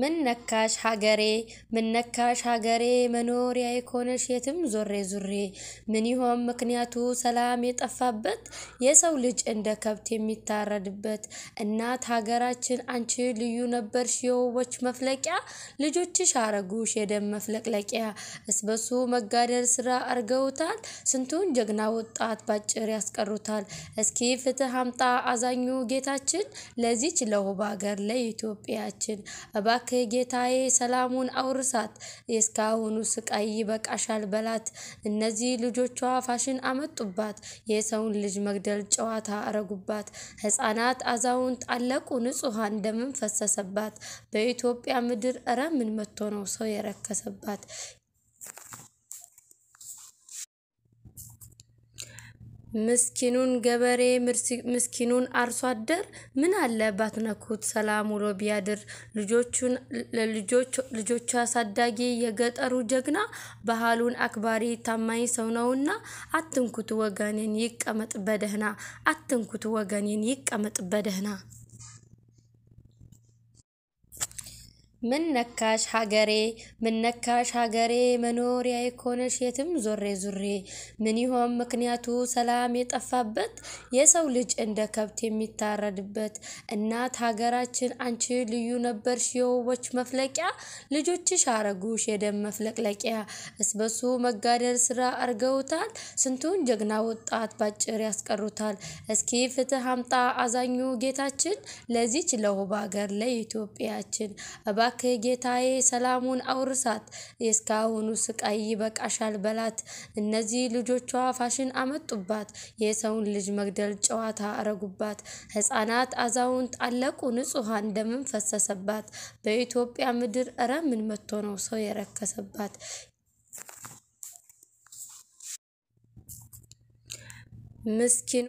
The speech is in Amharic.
ምን ነካሽ ሀገሬ ምን ነካሽ ሀገሬ መኖሪያ የኮነሽ የትም ዞሬ ዙሬ ምን ይሆን ምክንያቱ ሰላም የጠፋበት የሰው ልጅ እንደ ከብት የሚታረድበት እናት ሀገራችን አንቺ ልዩ ነበርሽ የውቦች መፍለቂያ ልጆችሽ አረጉሽ የደም መፍለቅለቂያ እስበሱ መጋደል ስራ አርገውታል ስንቱን ጀግና ወጣት ባጭር ያስቀሩታል እስኪ ፍትህ አምጣ አዛኙ ጌታችን ለዚች ለውብ ሀገር ለኢትዮጵያችን መልአክ ጌታዬ ሰላሙን አውርሳት፣ የእስካሁኑ ስቃይ ይበቃሻል በላት። እነዚህ ልጆቿ ፋሽን አመጡባት፣ የሰውን ልጅ መግደል ጨዋታ አረጉባት። ህፃናት አዛውንት አለቁ፣ ንጹሐን ደምን ፈሰሰባት። በኢትዮጵያ ምድር እረ ምን መጥቶ ነው ሰው የረከሰባት? ምስኪኑን ገበሬ ምስኪኑን አርሶ አደር ምን አለ ባትነኩት ሰላም ውሎ ቢያድር። ልጆቹን ልጆቹ አሳዳጊ የገጠሩ ጀግና ባህሉን አክባሪ ታማኝ ሰው ነውና። አትንኩት ወገኔን ይቀመጥ በደህና አትንኩት ወገኔን ይቀመጥ በደህና። ምን ነካሽ ሀገሬ ምን ነካሽ ሀገሬ መኖሪያ የኮነሽ የትም ዞሬ ዙሬ ምን ይሆን ምክንያቱ ሰላም የጠፋበት የሰው ልጅ እንደ ከብት የሚታረድበት እናት ሀገራችን አንቺ ልዩ ነበርሽ የውቦች መፍለቂያ ልጆችሽ አረጉሽ የደም መፍለቅለቂያ እስበሱ መጋደል ስራ አርገውታል ስንቱን ጀግና ወጣት ባጭር ያስቀሩታል እስኪ ፍትህ አምጣ አዛኙ ጌታችን ለዚች ለውብ ሀገር ለኢትዮጵያችን እባክህ ጌታዬ ሰላሙን አውርሳት፣ የእስካሁኑ ስቃይ ይበቃሻል በላት። እነዚህ ልጆቿ ፋሽን አመጡባት፣ የሰውን ልጅ መግደል ጨዋታ አረጉባት። ሕፃናት አዛውንት አለቁ፣ ንጹሐን ደምን ፈሰሰባት። በኢትዮጵያ ምድር እረ ምን መጥቶ ነው ሰው የረከሰባት? ምስኪን